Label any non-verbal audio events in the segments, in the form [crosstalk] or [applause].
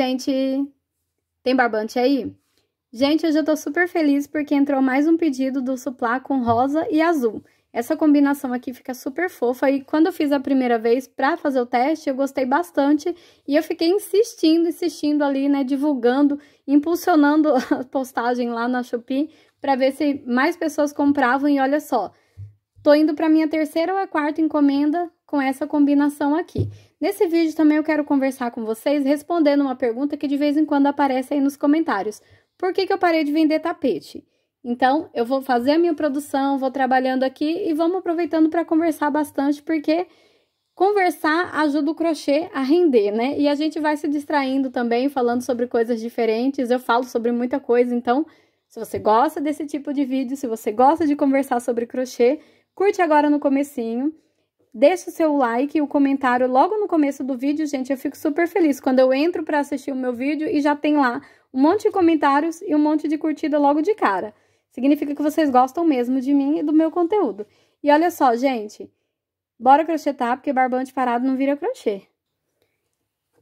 Gente, tem barbante aí? Gente, hoje eu tô super feliz porque entrou mais um pedido do suplá com rosa e azul. Essa combinação aqui fica super fofa e quando eu fiz a primeira vez pra fazer o teste, eu gostei bastante e eu fiquei insistindo, insistindo ali, né, divulgando, impulsionando [laughs] a postagem lá na Shopee pra ver se mais pessoas compravam e olha só, tô indo pra minha terceira ou a quarta encomenda com essa combinação aqui. Nesse vídeo também eu quero conversar com vocês respondendo uma pergunta que de vez em quando aparece aí nos comentários. Por que, que eu parei de vender tapete? Então, eu vou fazer a minha produção, vou trabalhando aqui e vamos aproveitando para conversar bastante, porque conversar ajuda o crochê a render, né? E a gente vai se distraindo também, falando sobre coisas diferentes. Eu falo sobre muita coisa, então, se você gosta desse tipo de vídeo, se você gosta de conversar sobre crochê, curte agora no comecinho Deixa o seu like e o comentário logo no começo do vídeo, gente. Eu fico super feliz quando eu entro para assistir o meu vídeo e já tem lá um monte de comentários e um monte de curtida logo de cara. Significa que vocês gostam mesmo de mim e do meu conteúdo. E olha só, gente, bora crochetar, porque barbante parado não vira crochê.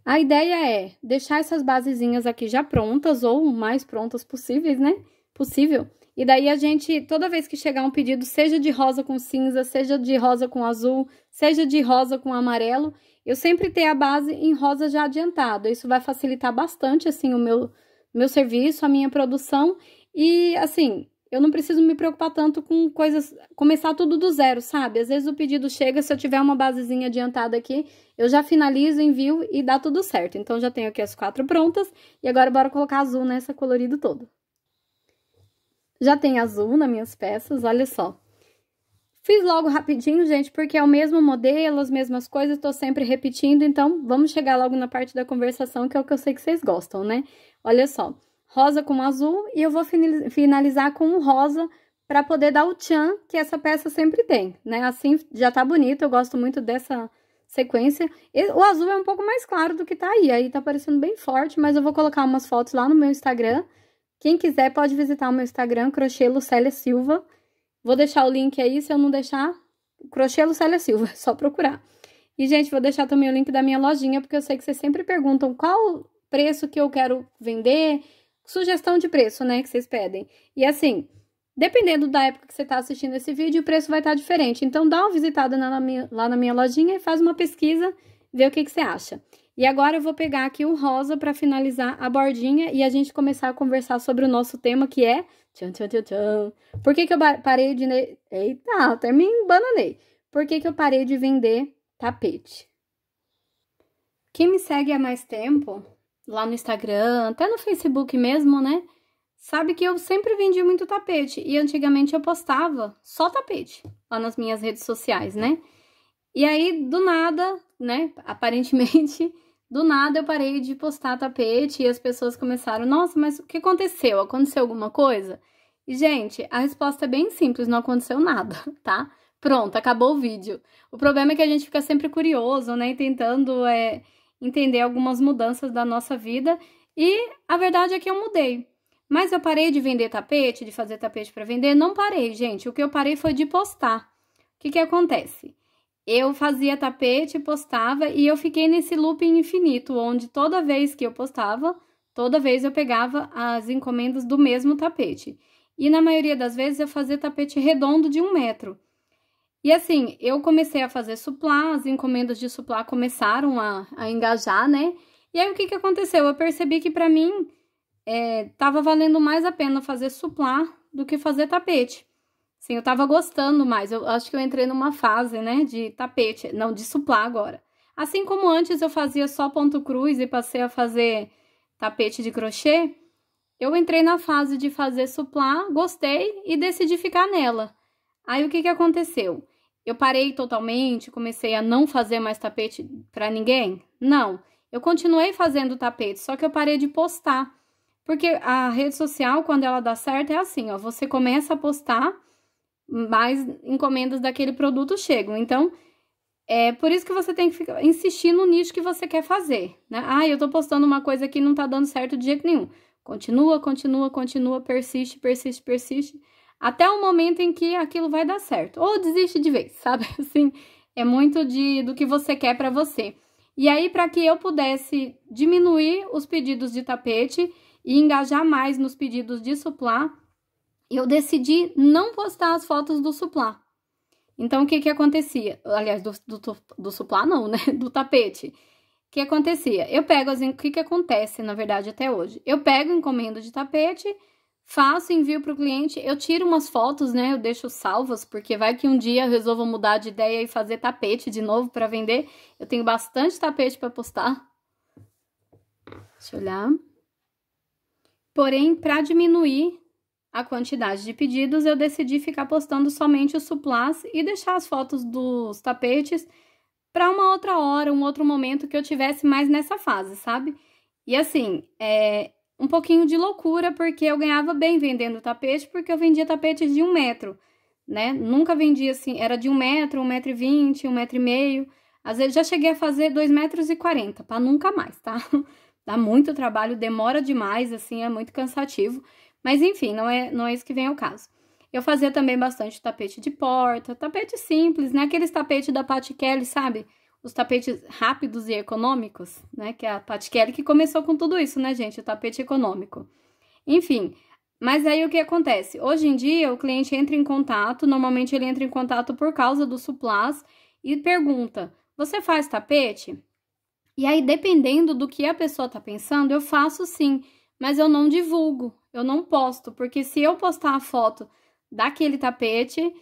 A ideia é deixar essas basezinhas aqui já prontas, ou mais prontas possíveis, né? Possível, e daí a gente, toda vez que chegar um pedido, seja de rosa com cinza, seja de rosa com azul, seja de rosa com amarelo, eu sempre tenho a base em rosa já adiantada. Isso vai facilitar bastante, assim, o meu, meu serviço, a minha produção. E, assim, eu não preciso me preocupar tanto com coisas, começar tudo do zero, sabe? Às vezes o pedido chega, se eu tiver uma basezinha adiantada aqui, eu já finalizo, envio e dá tudo certo. Então já tenho aqui as quatro prontas e agora bora colocar azul nessa colorido todo. Já tem azul nas minhas peças, olha só. Fiz logo rapidinho, gente, porque é o mesmo modelo, as mesmas coisas, tô sempre repetindo, então vamos chegar logo na parte da conversação, que é o que eu sei que vocês gostam, né? Olha só, rosa com azul e eu vou finalizar com um rosa para poder dar o tchan que essa peça sempre tem, né? Assim já tá bonito, eu gosto muito dessa sequência. O azul é um pouco mais claro do que tá aí, aí tá parecendo bem forte, mas eu vou colocar umas fotos lá no meu Instagram quem quiser pode visitar o meu Instagram, crochê Lucélia Silva. Vou deixar o link aí, se eu não deixar, crochê Lucélia Silva, é [laughs] só procurar. E, gente, vou deixar também o link da minha lojinha, porque eu sei que vocês sempre perguntam qual preço que eu quero vender, sugestão de preço, né, que vocês pedem. E assim, dependendo da época que você está assistindo esse vídeo, o preço vai estar tá diferente. Então, dá uma visitada na, minha, lá na minha lojinha e faz uma pesquisa, vê o que, que você acha. E agora eu vou pegar aqui o rosa para finalizar a bordinha e a gente começar a conversar sobre o nosso tema que é... Tchan, tchan, tchan, tchan. Por que que eu parei de... Eita, até me embananei. Por que que eu parei de vender tapete? Quem me segue há mais tempo, lá no Instagram, até no Facebook mesmo, né? Sabe que eu sempre vendi muito tapete e antigamente eu postava só tapete lá nas minhas redes sociais, né? E aí, do nada, né? Aparentemente, [laughs] do nada eu parei de postar tapete e as pessoas começaram: nossa, mas o que aconteceu? Aconteceu alguma coisa? E, gente, a resposta é bem simples: não aconteceu nada, [laughs] tá? Pronto, acabou o vídeo. O problema é que a gente fica sempre curioso, né? Tentando é, entender algumas mudanças da nossa vida. E a verdade é que eu mudei. Mas eu parei de vender tapete, de fazer tapete para vender? Não parei, gente. O que eu parei foi de postar. O que, que acontece? eu fazia tapete, postava e eu fiquei nesse looping infinito, onde toda vez que eu postava, toda vez eu pegava as encomendas do mesmo tapete. E na maioria das vezes eu fazia tapete redondo de um metro. E assim, eu comecei a fazer suplá, as encomendas de suplá começaram a, a engajar, né? E aí o que, que aconteceu? Eu percebi que para mim estava eh, é, valendo mais a pena fazer suplá do que fazer tapete. Sim, eu tava gostando mais. Eu acho que eu entrei numa fase, né, de tapete, não de suplá agora. Assim como antes eu fazia só ponto cruz e passei a fazer tapete de crochê, eu entrei na fase de fazer suplá, gostei e decidi ficar nela. Aí o que que aconteceu? Eu parei totalmente, comecei a não fazer mais tapete para ninguém? Não. Eu continuei fazendo tapete, só que eu parei de postar. Porque a rede social, quando ela dá certo, é assim, ó, você começa a postar mais encomendas daquele produto chegam. Então, é por isso que você tem que ficar, insistir no nicho que você quer fazer, né? Ah, eu tô postando uma coisa que não tá dando certo de jeito nenhum. Continua, continua, continua, persiste, persiste, persiste, até o momento em que aquilo vai dar certo. Ou desiste de vez, [laughs] sabe? Assim, é muito de do que você quer para você. E aí, para que eu pudesse diminuir os pedidos de tapete e engajar mais nos pedidos de suplar, eu decidi não postar as fotos do suplá. Então, o que que acontecia? Aliás, do, do, do suplá não, né? [laughs] Do tapete. O que acontecia? Eu pego, assim, o que que acontece, na verdade, até hoje? Eu pego encomenda de tapete, faço, envio para o cliente, eu tiro umas fotos, né? Eu deixo salvas, porque vai que um dia eu resolvo mudar de ideia e fazer tapete de novo para vender. Eu tenho bastante tapete para postar. Deixa eu olhar. Porém, para diminuir a quantidade de pedidos, eu decidi ficar postando somente os suplás e deixar as fotos dos tapetes para uma outra hora, um outro momento que eu tivesse mais nessa fase, sabe? E assim, é um pouquinho de loucura, porque eu ganhava bem vendendo tapete, porque eu vendia tapetes de um metro, né? Nunca vendia assim, era de um metro, um metro e vinte, um metro e meio. Às vezes já cheguei a fazer dois metros e quarenta, para nunca mais, tá? [laughs] Dá muito trabalho, demora demais, assim, é muito cansativo. Mas enfim, não é, não é isso que vem ao caso. Eu fazia também bastante tapete de porta, tapete simples, né? Aqueles tapetes da Pat Kelly, sabe? Os tapetes rápidos e econômicos, né? Que é a Pat Kelly que começou com tudo isso, né, gente? O tapete econômico. Enfim, mas aí o que acontece? Hoje em dia, o cliente entra em contato, normalmente ele entra em contato por causa do suplás e pergunta: Você faz tapete? E aí, dependendo do que a pessoa tá pensando, eu faço sim mas eu não divulgo, eu não posto, porque se eu postar a foto daquele tapete,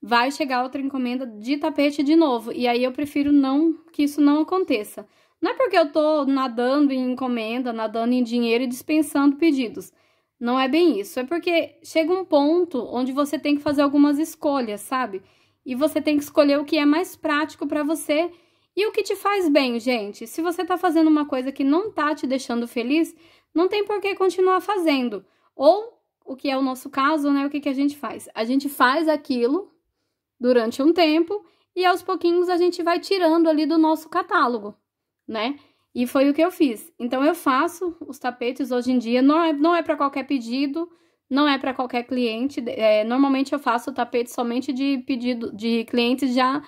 vai chegar outra encomenda de tapete de novo, e aí eu prefiro não que isso não aconteça. Não é porque eu tô nadando em encomenda, nadando em dinheiro e dispensando pedidos. Não é bem isso, é porque chega um ponto onde você tem que fazer algumas escolhas, sabe? E você tem que escolher o que é mais prático para você e o que te faz bem, gente. Se você tá fazendo uma coisa que não tá te deixando feliz, não tem por que continuar fazendo. Ou, o que é o nosso caso, né? O que, que a gente faz? A gente faz aquilo durante um tempo e aos pouquinhos a gente vai tirando ali do nosso catálogo, né? E foi o que eu fiz. Então eu faço os tapetes hoje em dia, não é, não é para qualquer pedido, não é para qualquer cliente. É, normalmente eu faço o tapete somente de pedido de clientes já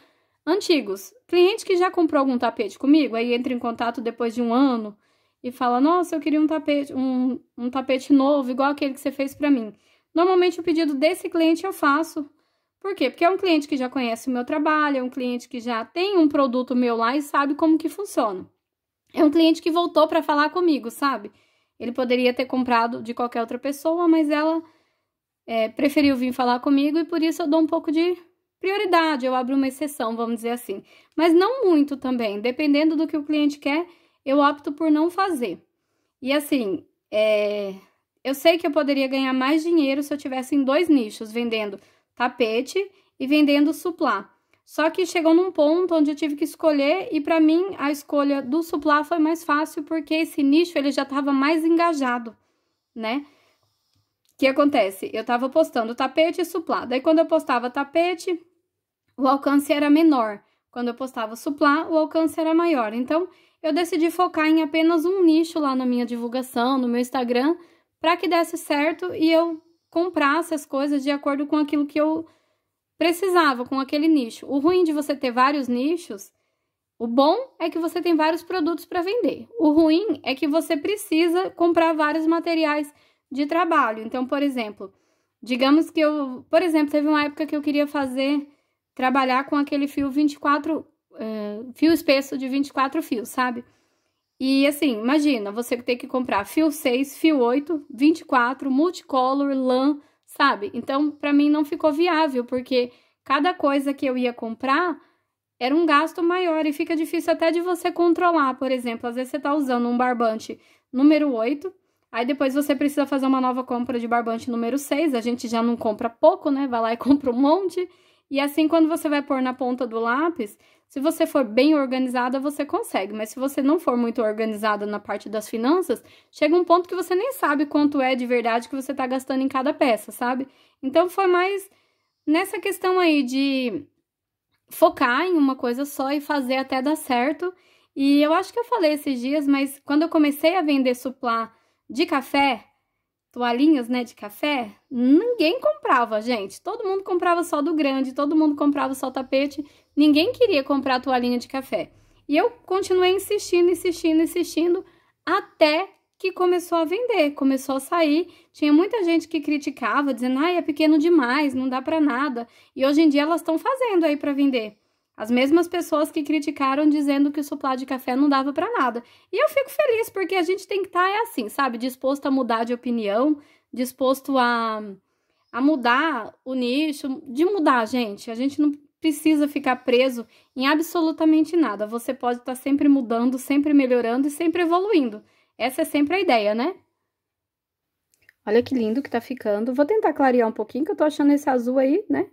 antigos. Cliente que já comprou algum tapete comigo, aí entra em contato depois de um ano, e fala: Nossa, eu queria um tapete, um, um tapete novo, igual aquele que você fez para mim. Normalmente o pedido desse cliente eu faço. Por quê? Porque é um cliente que já conhece o meu trabalho, é um cliente que já tem um produto meu lá e sabe como que funciona. É um cliente que voltou para falar comigo, sabe? Ele poderia ter comprado de qualquer outra pessoa, mas ela é, preferiu vir falar comigo e por isso eu dou um pouco de prioridade, eu abro uma exceção, vamos dizer assim. Mas não muito também, dependendo do que o cliente quer, eu opto por não fazer. E assim, é... eu sei que eu poderia ganhar mais dinheiro se eu tivesse em dois nichos, vendendo tapete e vendendo suplá. Só que chegou num ponto onde eu tive que escolher e para mim a escolha do suplá foi mais fácil porque esse nicho ele já estava mais engajado, né? O que acontece? Eu estava postando tapete e suplá. Daí quando eu postava tapete, o alcance era menor. Quando eu postava suplá, o alcance era maior. Então, eu decidi focar em apenas um nicho lá na minha divulgação, no meu Instagram, para que desse certo e eu comprasse as coisas de acordo com aquilo que eu precisava, com aquele nicho. O ruim de você ter vários nichos, o bom é que você tem vários produtos para vender. O ruim é que você precisa comprar vários materiais de trabalho. Então, por exemplo, digamos que eu, por exemplo, teve uma época que eu queria fazer trabalhar com aquele fio 24 é, fio espesso de 24 fios, sabe? E assim, imagina, você tem que comprar fio 6, fio 8, 24, multicolor, lã, sabe? Então, para mim não ficou viável, porque cada coisa que eu ia comprar era um gasto maior e fica difícil até de você controlar. Por exemplo, às vezes você tá usando um barbante número 8, aí depois você precisa fazer uma nova compra de barbante número 6, a gente já não compra pouco, né? Vai lá e [laughs] compra um monte. E assim, quando você vai pôr na ponta do lápis, se você for bem organizada, você consegue, mas se você não for muito organizada na parte das finanças, chega um ponto que você nem sabe quanto é de verdade que você está gastando em cada peça, sabe? Então foi mais nessa questão aí de focar em uma coisa só e fazer até dar certo. E eu acho que eu falei esses dias, mas quando eu comecei a vender suplá de café, toalhinhas, né, de café, ninguém comprava, gente. Todo mundo comprava só do grande, todo mundo comprava só tapete. Ninguém queria comprar a toalhinha de café. E eu continuei insistindo, insistindo, insistindo, até que começou a vender, começou a sair. Tinha muita gente que criticava, dizendo, ai, é pequeno demais, não dá para nada. E hoje em dia elas estão fazendo aí para vender. As mesmas pessoas que criticaram dizendo que o suplá de café não dava para nada. E eu fico feliz, porque a gente tem que estar, tá, é assim, sabe, disposto a mudar de opinião, disposto a, a mudar o nicho, de mudar, gente. A gente não, precisa ficar preso em absolutamente nada. Você pode estar tá sempre mudando, sempre melhorando e sempre evoluindo. Essa é sempre a ideia, né? Olha que lindo que tá ficando. Vou tentar clarear um pouquinho, que eu tô achando esse azul aí, né?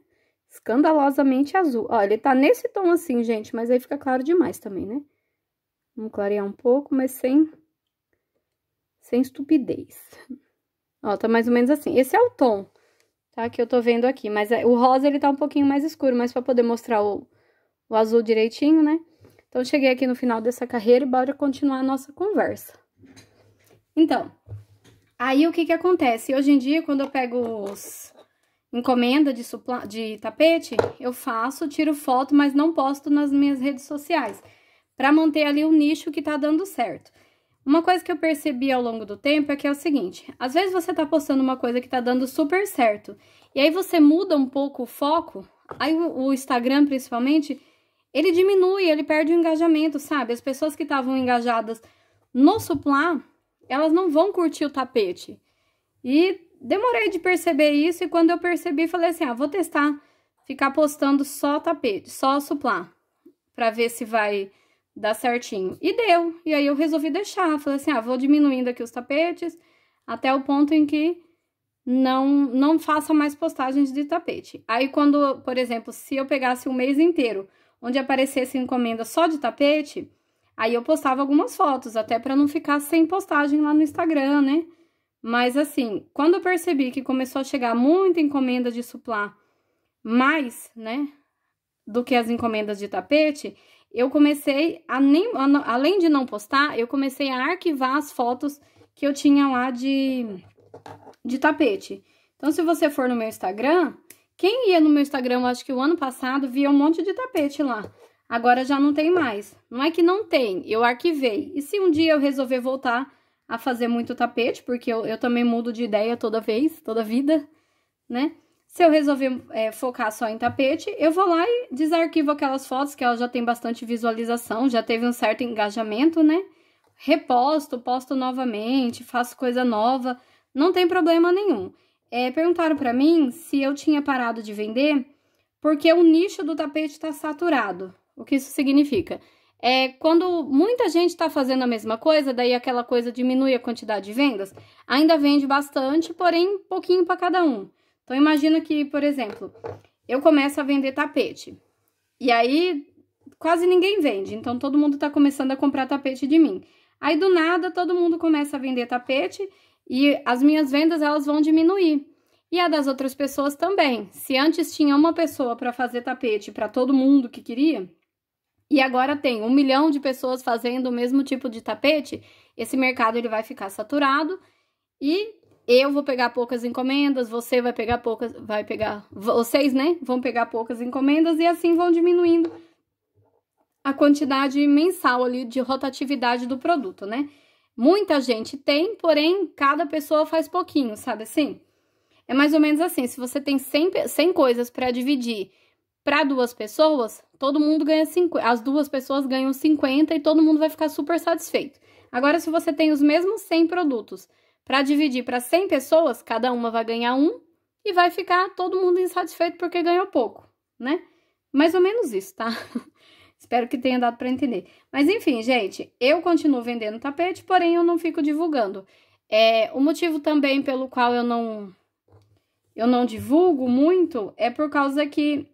Escandalosamente azul. Ó, ele tá nesse tom assim, gente, mas aí fica claro demais também, né? Vamos clarear um pouco, mas sem... Sem estupidez. Ó, tá mais ou menos assim. Esse é o tom tá? Que eu tô vendo aqui. Mas é, o rosa, ele tá um pouquinho mais escuro, mas pra poder mostrar o, o azul direitinho, né? Então, cheguei aqui no final dessa carreira e bora continuar a nossa conversa. Então, aí o que que acontece? Hoje em dia, quando eu pego os encomenda de, supla... de tapete, eu faço, tiro foto, mas não posto nas minhas redes sociais. Pra manter ali o nicho que tá dando certo. Uma coisa que eu percebi ao longo do tempo é que é o seguinte: às vezes você tá postando uma coisa que tá dando super certo, e aí você muda um pouco o foco, aí o Instagram principalmente, ele diminui, ele perde o engajamento, sabe? As pessoas que estavam engajadas no suplá, elas não vão curtir o tapete. E demorei de perceber isso, e quando eu percebi, falei assim: ah, vou testar, ficar postando só tapete, só suplá, pra ver se vai dá certinho. E deu. E aí eu resolvi deixar. Falei assim: ah, vou diminuindo aqui os tapetes até o ponto em que não não faça mais postagens de tapete. Aí quando, por exemplo, se eu pegasse um mês inteiro, onde aparecesse encomenda só de tapete, aí eu postava algumas fotos, até para não ficar sem postagem lá no Instagram, né? Mas assim, quando eu percebi que começou a chegar muita encomenda de suplá, mais, né, do que as encomendas de tapete, eu comecei a nem, a, além de não postar, eu comecei a arquivar as fotos que eu tinha lá de, de tapete. Então, se você for no meu Instagram, quem ia no meu Instagram, eu acho que o ano passado, via um monte de tapete lá. Agora já não tem mais. Não é que não tem, eu arquivei. E se um dia eu resolver voltar a fazer muito tapete, porque eu, eu também mudo de ideia toda vez, toda vida, né? Se eu resolver é, focar só em tapete, eu vou lá e desarquivo aquelas fotos que elas já têm bastante visualização, já teve um certo engajamento, né? Reposto, posto novamente, faço coisa nova, não tem problema nenhum. É, perguntaram para mim se eu tinha parado de vender porque o nicho do tapete está saturado. O que isso significa? É quando muita gente está fazendo a mesma coisa, daí aquela coisa diminui a quantidade de vendas, ainda vende bastante, porém pouquinho para cada um. Então, imagina que, por exemplo, eu começo a vender tapete. E aí, quase ninguém vende, então todo mundo está começando a comprar tapete de mim. Aí, do nada, todo mundo começa a vender tapete e as minhas vendas, elas vão diminuir. E a das outras pessoas também. Se antes tinha uma pessoa para fazer tapete para todo mundo que queria, e agora tem um milhão de pessoas fazendo o mesmo tipo de tapete, esse mercado ele vai ficar saturado e eu vou pegar poucas encomendas, você vai pegar poucas, vai pegar, vocês, né, vão pegar poucas encomendas e assim vão diminuindo a quantidade mensal ali de rotatividade do produto, né? Muita gente tem, porém, cada pessoa faz pouquinho, sabe assim? É mais ou menos assim, se você tem 100, 100 coisas para dividir para duas pessoas, todo mundo ganha 50, as duas pessoas ganham 50 e todo mundo vai ficar super satisfeito. Agora, se você tem os mesmos 100 produtos para dividir para 100 pessoas, cada uma vai ganhar um e vai ficar todo mundo insatisfeito porque ganhou pouco, né? Mais ou menos isso, tá? [laughs] Espero que tenha dado para entender. Mas enfim, gente, eu continuo vendendo tapete, porém eu não fico divulgando. É, o motivo também pelo qual eu não eu não divulgo muito é por causa que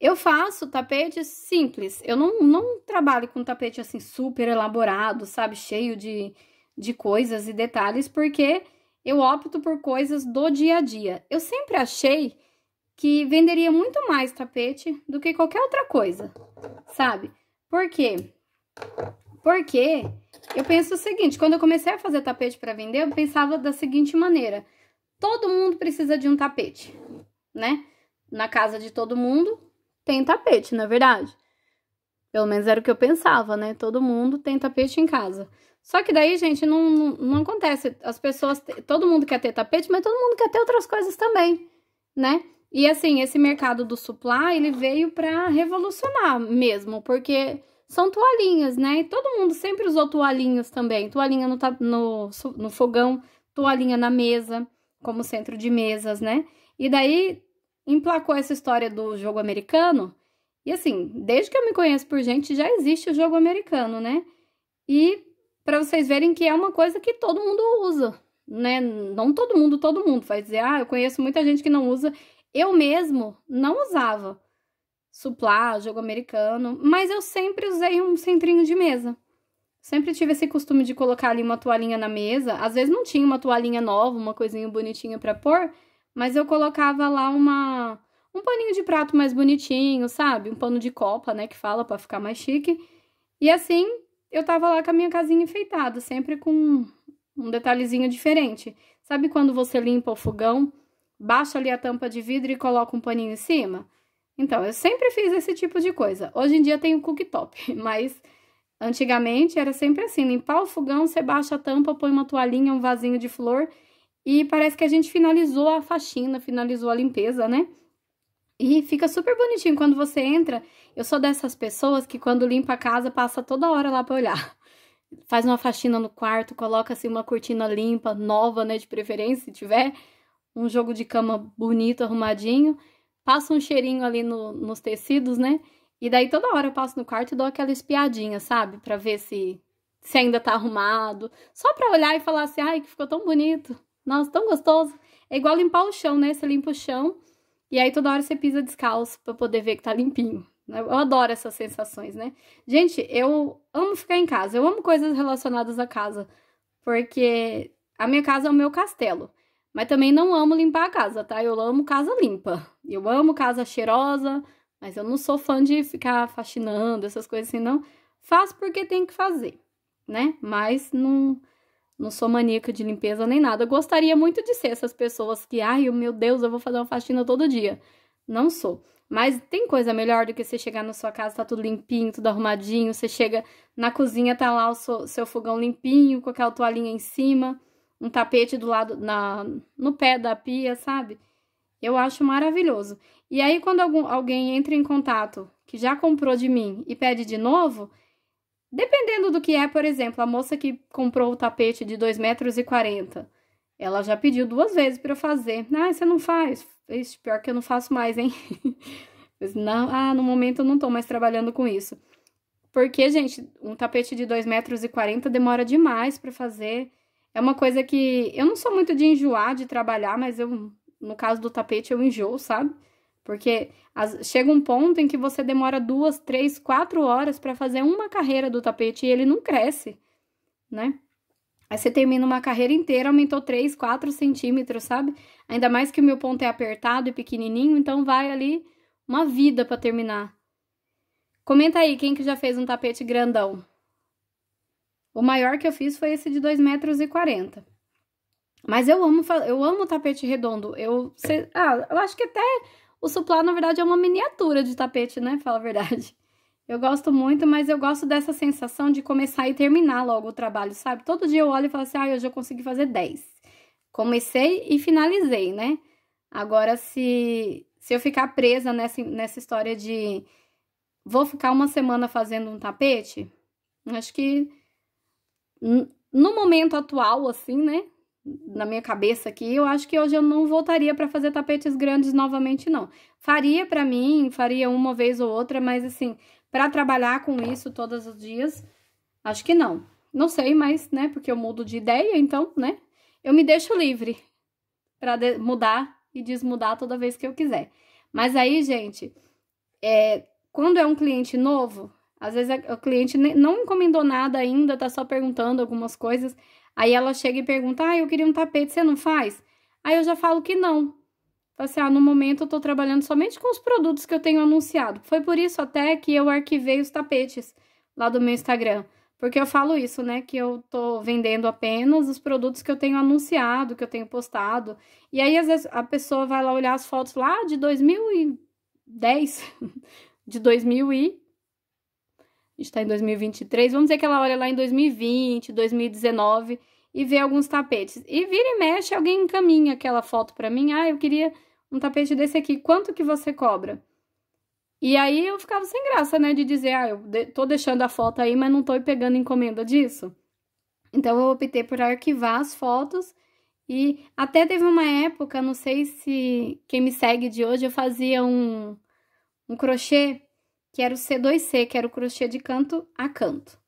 eu faço tapetes simples. Eu não, não trabalho com tapete assim super elaborado, sabe? Cheio de, de coisas e detalhes, porque eu opto por coisas do dia a dia. Eu sempre achei que venderia muito mais tapete do que qualquer outra coisa, sabe? Por quê? Porque eu penso o seguinte, quando eu comecei a fazer tapete para vender, eu pensava da seguinte maneira: todo mundo precisa de um tapete, né? Na casa de todo mundo tem tapete, na é verdade. Pelo menos era o que eu pensava, né? Todo mundo tem tapete em casa. Só que daí, gente, não, não, não acontece. As pessoas, todo mundo quer ter tapete, mas todo mundo quer ter outras coisas também, né? E assim, esse mercado do supply, ele veio para revolucionar mesmo, porque são toalhinhas, né? E todo mundo sempre usou toalhinhas também. Toalhinha no, no, no fogão, toalhinha na mesa, como centro de mesas, né? E daí emplacou essa história do jogo americano. E assim, desde que eu me conheço por gente, já existe o jogo americano, né? E para vocês verem que é uma coisa que todo mundo usa, né? Não todo mundo, todo mundo vai dizer, ah, eu conheço muita gente que não usa. Eu mesmo não usava suplá, jogo americano, mas eu sempre usei um centrinho de mesa. Sempre tive esse costume de colocar ali uma toalhinha na mesa. Às vezes não tinha uma toalhinha nova, uma coisinha bonitinha para pôr, mas eu colocava lá uma um paninho de prato mais bonitinho, sabe? Um pano de copa, né, que fala para ficar mais chique. E assim, eu tava lá com a minha casinha enfeitada, sempre com um detalhezinho diferente. Sabe quando você limpa o fogão, baixa ali a tampa de vidro e coloca um paninho em cima? Então, eu sempre fiz esse tipo de coisa. Hoje em dia tem o cooktop, [laughs] mas antigamente era sempre assim: limpar o fogão, você baixa a tampa, põe uma toalhinha, um vasinho de flor e parece que a gente finalizou a faxina, finalizou a limpeza, né? E fica super bonitinho quando você entra eu sou dessas pessoas que quando limpa a casa passa toda hora lá para olhar. Faz uma faxina no quarto, coloca assim uma cortina limpa, nova, né, de preferência, se tiver um jogo de cama bonito, arrumadinho, passa um cheirinho ali no, nos tecidos, né? E daí toda hora eu passo no quarto e dou aquela espiadinha, sabe? Para ver se se ainda tá arrumado, só para olhar e falar assim: "Ai, que ficou tão bonito. Nossa, tão gostoso". É igual limpar o chão, né? Você limpa o chão e aí toda hora você pisa descalço para poder ver que tá limpinho. Eu adoro essas sensações, né? Gente, eu amo ficar em casa, eu amo coisas relacionadas à casa, porque a minha casa é o meu castelo. Mas também não amo limpar a casa, tá? Eu amo casa limpa. Eu amo casa cheirosa, mas eu não sou fã de ficar faxinando, essas coisas assim, não. Faço porque tem que fazer, né? Mas não, não sou maníaca de limpeza nem nada. Eu gostaria muito de ser essas pessoas que, ai, meu Deus, eu vou fazer uma faxina todo dia. Não sou. Mas tem coisa melhor do que você chegar na sua casa, tá tudo limpinho, tudo arrumadinho. Você chega na cozinha, tá lá o seu, seu fogão limpinho, com aquela toalhinha em cima, um tapete do lado, na, no pé da pia, sabe? Eu acho maravilhoso. E aí, quando algum, alguém entra em contato que já comprou de mim e pede de novo, dependendo do que é, por exemplo, a moça que comprou o tapete de 2,40 metros, ela já pediu duas vezes para eu fazer. Ah, você não faz? Ixi, pior que eu não faço mais, hein? [laughs] Mas não, ah, no momento eu não tô mais trabalhando com isso. Porque, gente, um tapete de 2,40 metros e 40 demora demais para fazer. É uma coisa que eu não sou muito de enjoar de trabalhar, mas eu, no caso do tapete, eu enjoo, sabe? Porque as, chega um ponto em que você demora duas, três, quatro horas para fazer uma carreira do tapete e ele não cresce, né? Aí você termina uma carreira inteira, aumentou 3, 4 centímetros, sabe? Ainda mais que o meu ponto é apertado e pequenininho, então vai ali uma vida para terminar. Comenta aí quem que já fez um tapete grandão. O maior que eu fiz foi esse de 2,40 metros. E Mas eu amo, eu amo tapete redondo. Eu, cê, ah, eu acho que até o suplá, na verdade, é uma miniatura de tapete, né? Fala a verdade. Eu gosto muito, mas eu gosto dessa sensação de começar e terminar logo o trabalho, sabe? Todo dia eu olho e falo assim, ah, hoje eu consegui fazer 10 comecei e finalizei, né? Agora, se, se eu ficar presa nessa, nessa história de vou ficar uma semana fazendo um tapete, acho que no momento atual, assim, né? Na minha cabeça aqui, eu acho que hoje eu não voltaria para fazer tapetes grandes novamente, não. Faria para mim, faria uma vez ou outra, mas assim, para trabalhar com isso todos os dias, acho que não. Não sei, mas, né? Porque eu mudo de ideia, então, né? eu me deixo livre para mudar e desmudar toda vez que eu quiser. Mas aí, gente, é, quando é um cliente novo, às vezes o cliente não encomendou nada ainda, tá só perguntando algumas coisas. Aí ela chega e pergunta: Ah, eu queria um tapete, você não faz? Aí eu já falo que não. Falo assim, ah, no momento eu tô trabalhando somente com os produtos que eu tenho anunciado. Foi por isso até que eu arquivei os tapetes lá do meu Instagram. Porque eu falo isso, né? Que eu tô vendendo apenas os produtos que eu tenho anunciado, que eu tenho postado. E aí, às vezes, a pessoa vai lá olhar as fotos lá de 2010, [laughs] de 2000 e. A gente tá em 2023. Vamos dizer que ela olha lá em 2020, 2019 e vê alguns tapetes. E vira e mexe, alguém encaminha aquela foto para mim. Ah, eu queria um tapete desse aqui. Quanto que você cobra? E aí eu ficava sem graça, né, de dizer, ah, eu de tô deixando a foto aí, mas não tô pegando encomenda disso. Então eu optei por arquivar as fotos e até teve uma época, não sei se quem me segue de hoje, eu fazia um, um crochê que era o C2C, que era o crochê de canto a canto.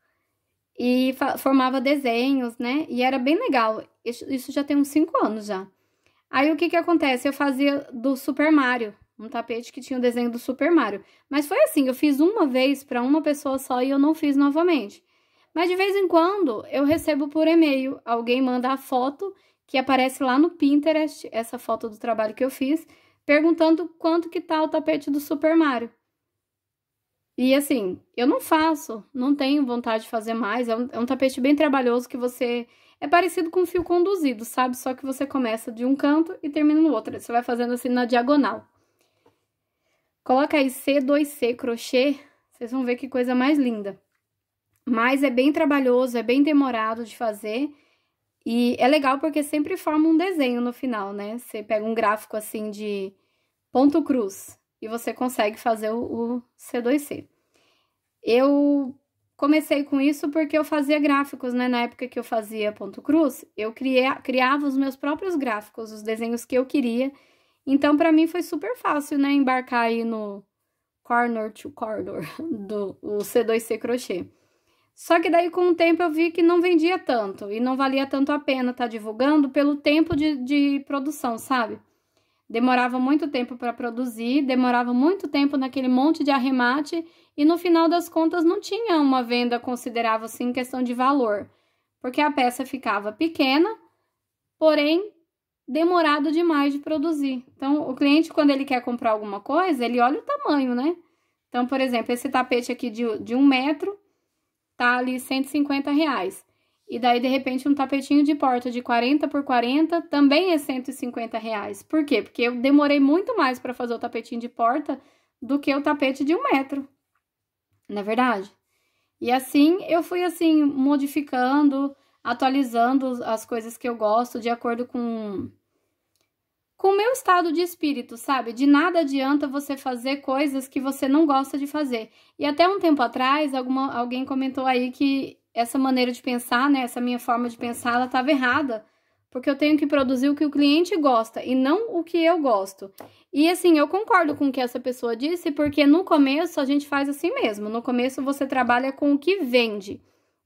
E formava desenhos, né? E era bem legal. Isso, já tem uns 5 anos já. Aí o que que acontece? Eu fazia do Super Mario, um tapete que tinha o desenho do Super Mario. Mas foi assim, eu fiz uma vez para uma pessoa só e eu não fiz novamente. Mas de vez em quando eu recebo por e-mail, alguém manda a foto que aparece lá no Pinterest, essa foto do trabalho que eu fiz, perguntando quanto que tá o tapete do Super Mario. E assim, eu não faço, não tenho vontade de fazer mais. É um, é um, tapete bem trabalhoso que você. É parecido com um fio conduzido, sabe? Só que você começa de um canto e termina no outro. Você vai fazendo assim na diagonal. Coloca aí C2C crochê, vocês vão ver que coisa mais linda. Mas é bem trabalhoso, é bem demorado de fazer. E é legal porque sempre forma um desenho no final, né? Você pega um gráfico assim de ponto cruz e você consegue fazer o, C2C. Eu comecei com isso porque eu fazia gráficos, né? Na época que eu fazia ponto cruz, eu criei, criava os meus próprios gráficos, os desenhos que eu queria então, para mim foi super fácil, né, embarcar aí no corner to corner [laughs] do C2C crochê. Só que daí com o tempo eu vi que não vendia tanto e não valia tanto a pena estar tá divulgando pelo tempo de, de produção, sabe? Demorava muito tempo para produzir, demorava muito tempo naquele monte de arremate e no final das contas não tinha uma venda considerável assim em questão de valor, porque a peça ficava pequena, porém demorado demais de produzir. Então, o cliente, quando ele quer comprar alguma coisa, ele olha o tamanho, né? Então, por exemplo, esse tapete aqui de, de um metro tá ali 150 reais. E daí, de repente, um tapetinho de porta de 40 por 40 também é 150 reais. Por quê? Porque eu demorei muito mais para fazer o tapetinho de porta do que o tapete de um metro. na é verdade? E assim, eu fui assim, modificando atualizando as coisas que eu gosto de acordo com com o meu estado de espírito, sabe? De nada adianta você fazer coisas que você não gosta de fazer. E até um tempo atrás, alguma, alguém comentou aí que essa maneira de pensar, né, essa minha forma de pensar, ela estava errada, porque eu tenho que produzir o que o cliente gosta e não o que eu gosto. E assim, eu concordo com o que essa pessoa disse, porque no começo a gente faz assim mesmo. No começo você trabalha com o que vende.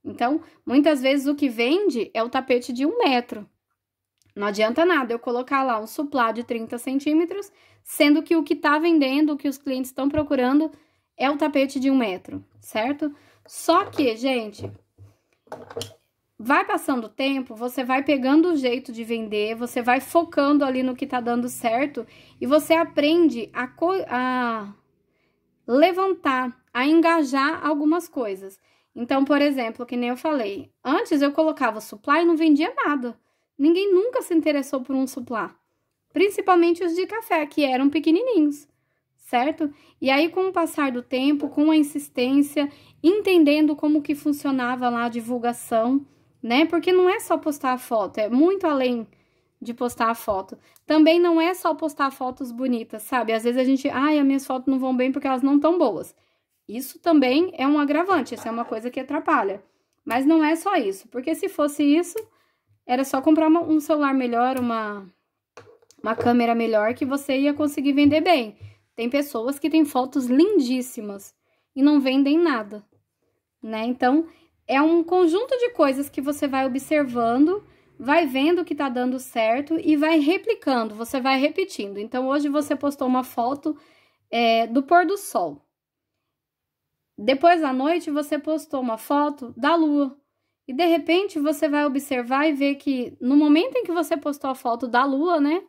Então, muitas vezes o que vende é o tapete de um metro. Não adianta nada eu colocar lá um suplá de 30 centímetros, sendo que o que está vendendo, o que os clientes estão procurando, é o tapete de um metro, certo? Só que, gente, vai passando o tempo, você vai pegando o jeito de vender, você vai focando ali no que está dando certo e você aprende a, a levantar, a engajar algumas coisas. Então, por exemplo, que nem eu falei, antes eu colocava suplá e não vendia nada. Ninguém nunca se interessou por um suplá, principalmente os de café, que eram pequenininhos, certo? E aí, com o passar do tempo, com a insistência, entendendo como que funcionava lá a divulgação, né? Porque não é só postar a foto, é muito além de postar a foto. Também não é só postar fotos bonitas, sabe? Às vezes a gente, ai, as minhas fotos não vão bem porque elas não estão boas. Isso também é um agravante, isso é uma coisa que atrapalha. Mas não é só isso, porque se fosse isso, era só comprar uma, um celular melhor, uma, uma câmera melhor que você ia conseguir vender bem. Tem pessoas que têm fotos lindíssimas e não vendem nada, né? Então, é um conjunto de coisas que você vai observando, vai vendo que tá dando certo e vai replicando, você vai repetindo. Então, hoje você postou uma foto é, do pôr do sol. Depois da noite você postou uma foto da lua. E de repente você vai observar e ver que no momento em que você postou a foto da lua, né?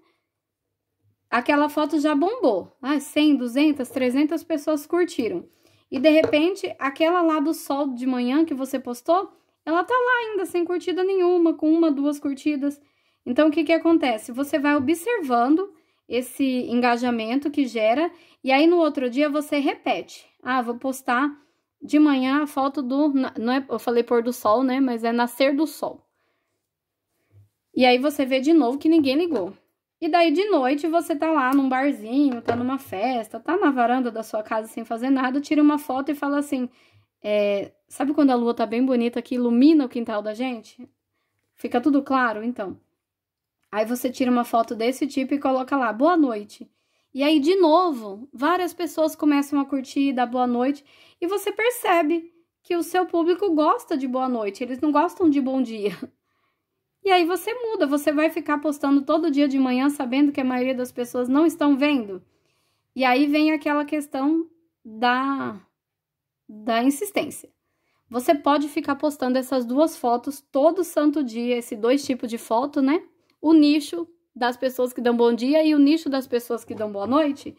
Aquela foto já bombou. Ah, 100, 200, 300 pessoas curtiram. E de repente, aquela lá do sol de manhã que você postou, ela tá lá ainda sem curtida nenhuma, com uma, duas curtidas. Então o que que acontece? Você vai observando esse engajamento que gera e aí, no outro dia, você repete. Ah, vou postar de manhã a foto do. Não é, eu falei pôr do sol, né? Mas é nascer do sol. E aí você vê de novo que ninguém ligou. E daí de noite você tá lá num barzinho, tá numa festa, tá na varanda da sua casa sem fazer nada, tira uma foto e fala assim: é, sabe quando a lua tá bem bonita que ilumina o quintal da gente? Fica tudo claro, então. Aí você tira uma foto desse tipo e coloca lá: boa noite. E aí, de novo, várias pessoas começam a curtir, dar boa noite, e você percebe que o seu público gosta de boa noite, eles não gostam de bom dia. [laughs] E aí você muda, você vai ficar postando todo dia de manhã sabendo que a maioria das pessoas não estão vendo. E aí vem aquela questão da da insistência. Você pode ficar postando essas duas fotos todo santo dia, esses dois tipos de foto, né? O nicho das pessoas que dão bom dia e o nicho das pessoas que dão boa noite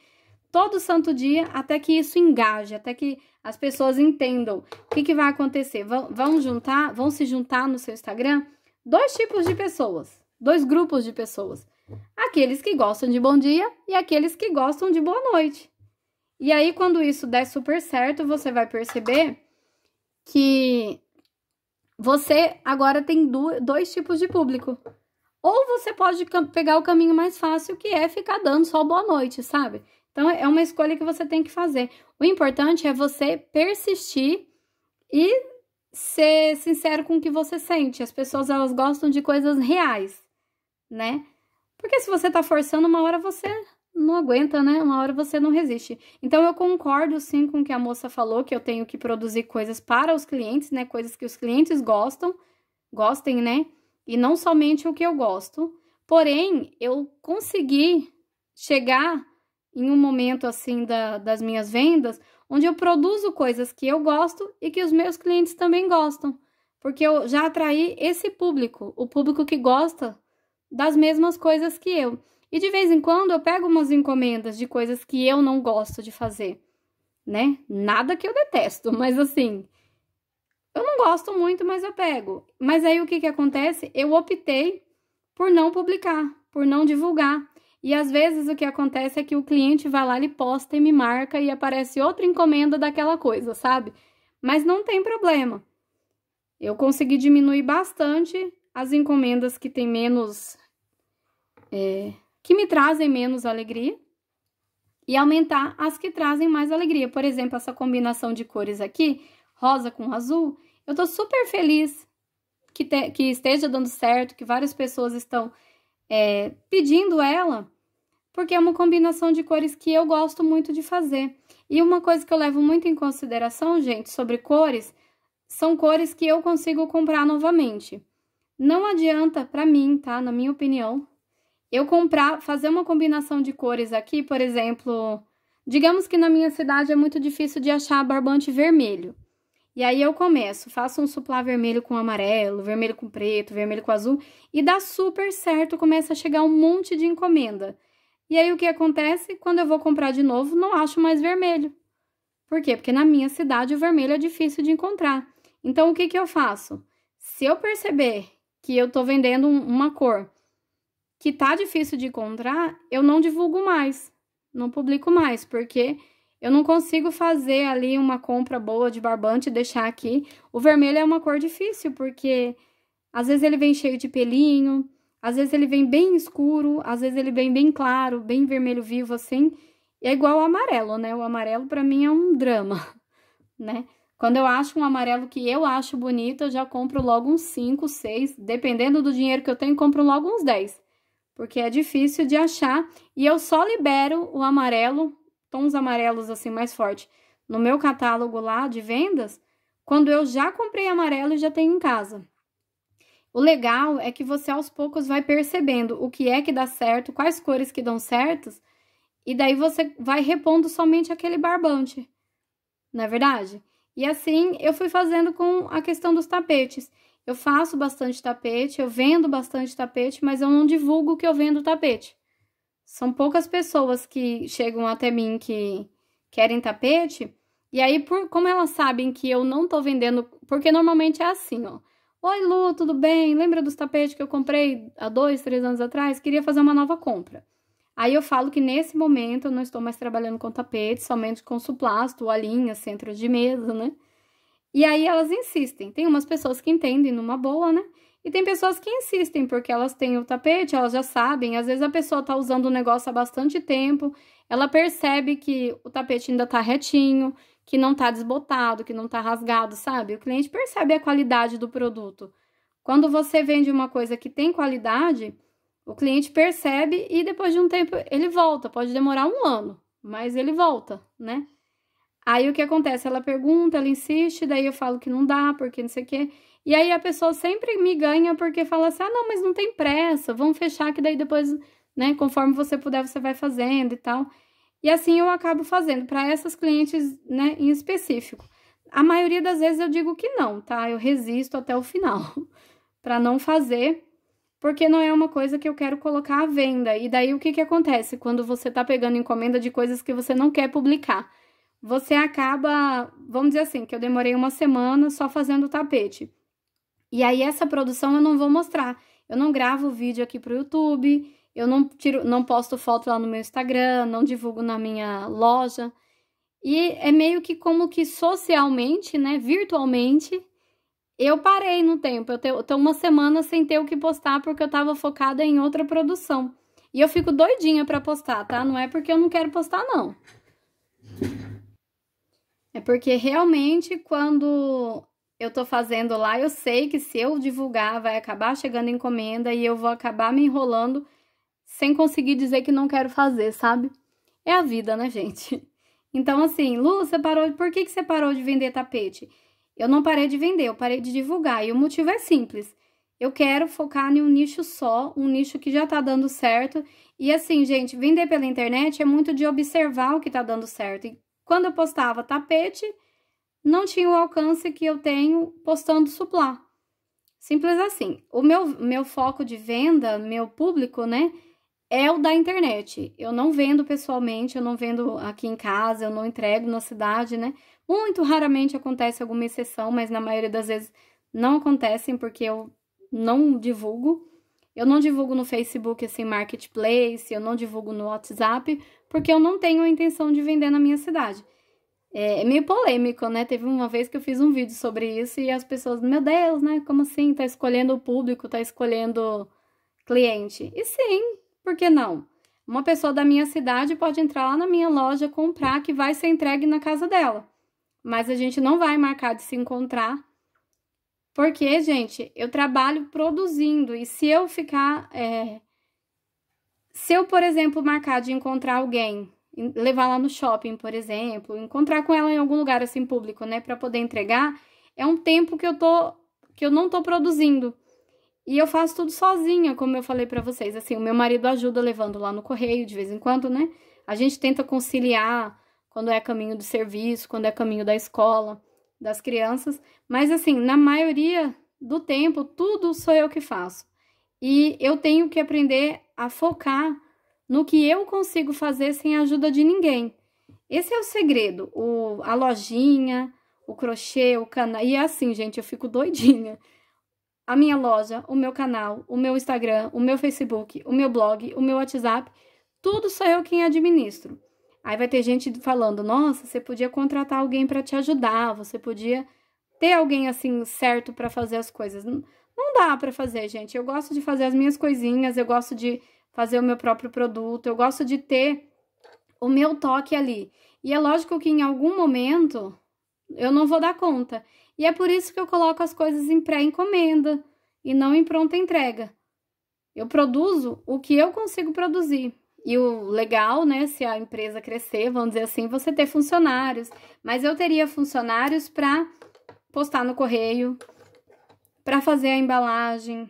todo santo dia até que isso engaje, até que as pessoas entendam. O que, que vai acontecer? Vão, vão juntar, vão se juntar no seu Instagram dois tipos de pessoas, dois grupos de pessoas. Aqueles que gostam de bom dia e aqueles que gostam de boa noite. E aí, quando isso der super certo, você vai perceber que você agora tem dois tipos de público. Ou você pode pegar o caminho mais fácil, que é ficar dando só boa noite, sabe? Então é uma escolha que você tem que fazer. O importante é você persistir e ser sincero com o que você sente. As pessoas elas gostam de coisas reais, né? Porque se você tá forçando, uma hora você não aguenta, né? Uma hora você não resiste. Então eu concordo sim com o que a moça falou, que eu tenho que produzir coisas para os clientes, né? Coisas que os clientes gostam, gostem, né? e não somente o que eu gosto. Porém, eu consegui chegar em um momento assim da, das minhas vendas onde eu produzo coisas que eu gosto e que os meus clientes também gostam, porque eu já atraí esse público, o público que gosta das mesmas coisas que eu. E de vez em quando eu pego umas encomendas de coisas que eu não gosto de fazer, né? Nada que eu detesto, [laughs] mas assim, eu não gosto muito, mas eu pego. Mas aí o que, que acontece? Eu optei por não publicar, por não divulgar. E às vezes o que acontece é que o cliente vai lá, ele posta e me marca e aparece outra encomenda daquela coisa, sabe? Mas não tem problema. Eu consegui diminuir bastante as encomendas que tem menos. É, que me trazem menos alegria e aumentar as que trazem mais alegria. Por exemplo, essa combinação de cores aqui rosa com azul, eu tô super feliz que, te, que esteja dando certo, que várias pessoas estão é, pedindo ela, porque é uma combinação de cores que eu gosto muito de fazer. E uma coisa que eu levo muito em consideração, gente, sobre cores, são cores que eu consigo comprar novamente. Não adianta para mim, tá? Na minha opinião, eu comprar, fazer uma combinação de cores aqui, por exemplo, digamos que na minha cidade é muito difícil de achar barbante vermelho. E aí eu começo, faço um suplá vermelho com amarelo, vermelho com preto, vermelho com azul, e dá super certo, começa a chegar um monte de encomenda. E aí o que acontece? Quando eu vou comprar de novo, não acho mais vermelho. Por quê? Porque na minha cidade o vermelho é difícil de encontrar. Então o que, que eu faço? Se eu perceber que eu estou vendendo uma cor que tá difícil de encontrar, eu não divulgo mais, não publico mais, porque eu não consigo fazer ali uma compra boa de barbante e deixar aqui. O vermelho é uma cor difícil, porque às vezes ele vem cheio de pelinho, às vezes ele vem bem escuro, às vezes ele vem bem claro, bem vermelho vivo assim. E é igual o amarelo, né? O amarelo para mim é um drama, [laughs] né? Quando eu acho um amarelo que eu acho bonito, eu já compro logo uns 5, 6, dependendo do dinheiro que eu tenho, compro logo uns 10. Porque é difícil de achar e eu só libero o amarelo tons amarelos assim mais forte no meu catálogo lá de vendas, quando eu já comprei amarelo e já tenho em casa. O legal é que você aos poucos vai percebendo o que é que dá certo, quais cores que dão certas, e daí você vai repondo somente aquele barbante. Não é verdade? E assim eu fui fazendo com a questão dos tapetes. Eu faço bastante tapete, eu vendo bastante tapete, mas eu não divulgo que eu vendo tapete. São poucas pessoas que chegam até mim que querem tapete. E aí, por, como elas sabem que eu não tô vendendo, porque normalmente é assim, ó. Oi, Lu, tudo bem? Lembra dos tapetes que eu comprei há dois, três anos atrás? Queria fazer uma nova compra. Aí eu falo que nesse momento eu não estou mais trabalhando com tapete, somente com suplasto, toalhinhas, centros de mesa, né? E aí elas insistem. Tem umas pessoas que entendem numa boa, né? E tem pessoas que insistem, porque elas têm o tapete, elas já sabem. Às vezes a pessoa tá usando o negócio há bastante tempo, ela percebe que o tapete ainda tá retinho, que não tá desbotado, que não tá rasgado, sabe? O cliente percebe a qualidade do produto. Quando você vende uma coisa que tem qualidade, o cliente percebe e depois de um tempo ele volta. Pode demorar um ano, mas ele volta, né? Aí o que acontece? Ela pergunta, ela insiste, daí eu falo que não dá, porque não sei o quê. E aí a pessoa sempre me ganha porque fala assim: ah, não, mas não tem pressa, vamos fechar que daí depois, né, conforme você puder, você vai fazendo e tal. E assim eu acabo fazendo para essas clientes, né, em específico. A maioria das vezes eu digo que não, tá? Eu resisto até o final [laughs] para não fazer, porque não é uma coisa que eu quero colocar à venda. E daí o que que acontece quando você tá pegando encomenda de coisas que você não quer publicar? Você acaba, vamos dizer assim, que eu demorei uma semana só fazendo o tapete. E aí essa produção eu não vou mostrar. Eu não gravo vídeo aqui pro YouTube, eu não tiro, não posto foto lá no meu Instagram, não divulgo na minha loja. E é meio que como que socialmente, né, virtualmente, eu parei no tempo. Eu, tô uma semana sem ter o que postar porque eu tava focada em outra produção. E eu fico doidinha para postar, tá? Não é porque eu não quero postar não. É porque realmente quando eu tô fazendo lá, eu sei que se eu divulgar, vai acabar chegando encomenda e eu vou acabar me enrolando sem conseguir dizer que não quero fazer, sabe? É a vida, né, [laughs] gente? Então, assim, Lu, você parou. Por que, que você parou de vender tapete? Eu não parei de vender, eu parei de divulgar. E o motivo é simples. Eu quero focar em um nicho só, um nicho que já tá dando certo. E assim, gente, vender pela internet é muito de observar o que tá dando certo. E quando eu postava tapete, não tinha o alcance que eu tenho postando suplá. Simples assim. O meu, meu foco de venda, meu público, né, é o da internet. Eu não vendo pessoalmente, eu não vendo aqui em casa, eu não entrego na cidade, né? Muito raramente acontece alguma exceção, mas na maioria das vezes não acontecem porque eu não divulgo. Eu não divulgo no Facebook assim marketplace, eu não divulgo no WhatsApp, porque eu não tenho a intenção de vender na minha cidade. É, é, meio polêmico, né? Teve uma vez que eu fiz um vídeo sobre isso e as pessoas, meu Deus, né? Como assim? Tá escolhendo o público, tá escolhendo cliente. E sim, por que não? Uma pessoa da minha cidade pode entrar lá na minha loja, comprar, que vai ser entregue na casa dela. Mas a gente não vai marcar de se encontrar. Porque, gente, eu trabalho produzindo e se eu ficar. É... Se eu, por exemplo, marcar de encontrar alguém levar lá no shopping, por exemplo, encontrar com ela em algum lugar assim público, né, para poder entregar, é um tempo que eu tô que eu não tô produzindo. E eu faço tudo sozinha, como eu falei para vocês, assim, o meu marido ajuda levando lá no correio de vez em quando, né? A gente tenta conciliar quando é caminho do serviço, quando é caminho da escola, das crianças, mas assim, na maioria do tempo, tudo sou eu que faço. E eu tenho que aprender a focar no que eu consigo fazer sem a ajuda de ninguém. Esse é o segredo, o, a lojinha, o crochê, o canal. E é assim, gente, eu fico doidinha. A minha loja, o meu canal, o meu Instagram, o meu Facebook, o meu blog, o meu WhatsApp, tudo sou eu quem administro. Aí vai ter gente falando: nossa, você podia contratar alguém para te ajudar, você podia ter alguém assim certo para fazer as coisas. Não, não dá para fazer, gente. Eu gosto de fazer as minhas coisinhas, eu gosto de fazer o meu próprio produto, eu gosto de ter o meu toque ali. E é lógico que em algum momento eu não vou dar conta. E é por isso que eu coloco as coisas em pré-encomenda e não em pronta entrega. Eu produzo o que eu consigo produzir. E o legal, né, se a empresa crescer, vamos dizer assim, você ter funcionários. Mas eu teria funcionários para postar no correio, para fazer a embalagem,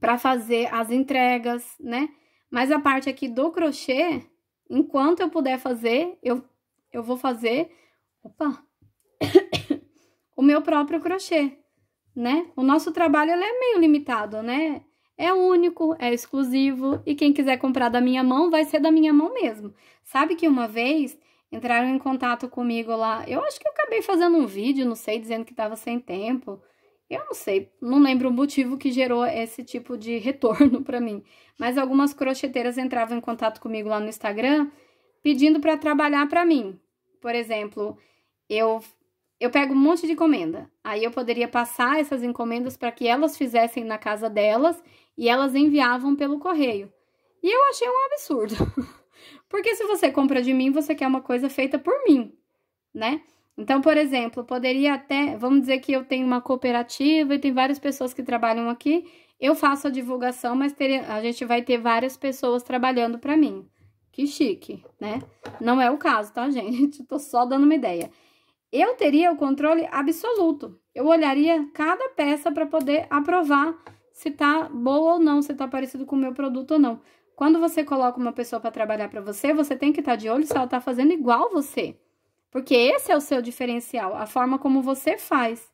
para fazer as entregas, né? Mas a parte aqui do crochê, enquanto eu puder fazer, eu, eu vou fazer, opa, [coughs] o meu próprio crochê, né? O nosso trabalho, ele é meio limitado, né? É único, é exclusivo, e quem quiser comprar da minha mão, vai ser da minha mão mesmo. Sabe que uma vez entraram em contato comigo lá, eu acho que eu acabei fazendo um vídeo, não sei, dizendo que tava sem tempo, eu não sei, não lembro o motivo que gerou esse tipo de [laughs] retorno para mim, mas algumas crocheteiras entravam em contato comigo lá no Instagram pedindo para trabalhar para mim. Por exemplo, eu eu pego um monte de encomenda. Aí eu poderia passar essas encomendas para que elas fizessem na casa delas e elas enviavam pelo correio. E eu achei um absurdo. [laughs] Porque se você compra de mim, você quer uma coisa feita por mim, né? Então, por exemplo, poderia até, vamos dizer que eu tenho uma cooperativa e tem várias pessoas que trabalham aqui, eu faço a divulgação, mas teria, a gente vai ter várias pessoas trabalhando para mim. Que chique, né? Não é o caso, tá, [laughs] gente? Tô só dando uma ideia. Eu teria o controle absoluto. Eu olharia cada peça para poder aprovar se tá boa ou não, se tá parecido com o meu produto ou não. Quando você coloca uma pessoa para trabalhar para você, você tem que estar tá de olho se ela tá fazendo igual você. Porque esse é o seu diferencial, a forma como você faz.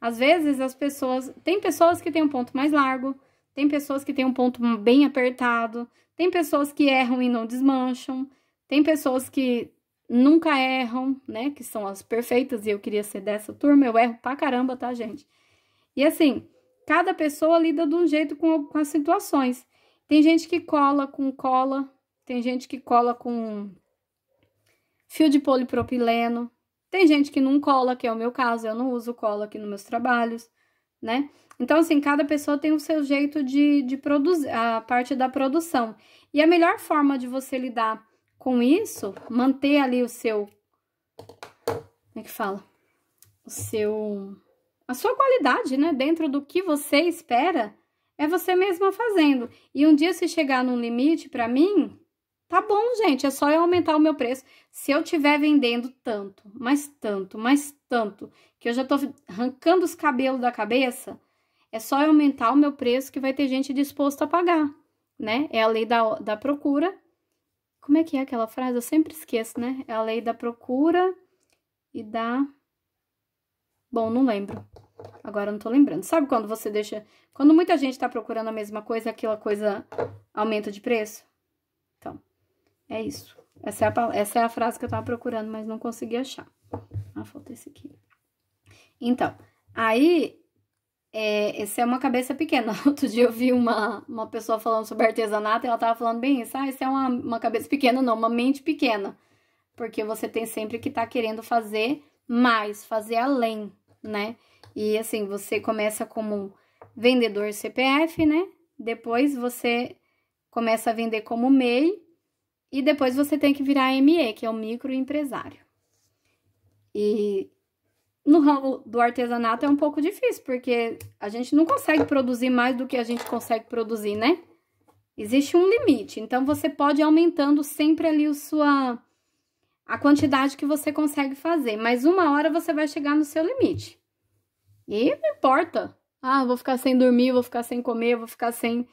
Às vezes as pessoas. Tem pessoas que têm um ponto mais largo, tem pessoas que têm um ponto bem apertado, tem pessoas que erram e não desmancham, tem pessoas que nunca erram, né? Que são as perfeitas, e eu queria ser dessa turma, eu erro pra caramba, tá, gente? E assim, cada pessoa lida de um jeito com, com as situações. Tem gente que cola com cola, tem gente que cola com fio de polipropileno. Tem gente que não cola, que é o meu caso, eu não uso cola aqui nos meus trabalhos, né? Então, assim, cada pessoa tem o seu jeito de, de produzir, a parte da produção. E a melhor forma de você lidar com isso, manter ali o seu. Como é que fala? O seu. A sua qualidade, né? Dentro do que você espera, é você mesma fazendo. E um dia, se chegar num limite, para mim, Tá bom, gente, é só eu aumentar o meu preço. Se eu tiver vendendo tanto, mas tanto, mas tanto, que eu já tô arrancando os cabelos da cabeça, é só eu aumentar o meu preço que vai ter gente disposta a pagar, né? É a lei da, da procura. Como é que é aquela frase? Eu sempre esqueço, né? É a lei da procura e da. Bom, não lembro. Agora não tô lembrando. Sabe quando você deixa. Quando muita gente tá procurando a mesma coisa, aquela coisa aumenta de preço? É isso. Essa é a, essa é a frase que eu tava procurando, mas não consegui achar. Ah, falta esse aqui. Então, aí, é, esse é uma cabeça pequena. [laughs] Outro dia eu vi uma, uma pessoa falando sobre artesanato e ela tava falando bem isso. Ah, esse é uma, uma cabeça pequena, não, uma mente pequena. Porque você tem sempre que tá querendo fazer mais, fazer além, né? E assim, você começa como vendedor CPF, né? Depois você começa a vender como MEI e depois você tem que virar ME, que é o microempresário. E no ramo do artesanato é um pouco difícil, porque a gente não consegue produzir mais do que a gente consegue produzir, né? Existe um limite, então você pode ir aumentando sempre ali o sua a quantidade que você consegue fazer, mas uma hora você vai chegar no seu limite. E não importa. Ah, vou ficar sem dormir, vou ficar sem comer, vou ficar sem,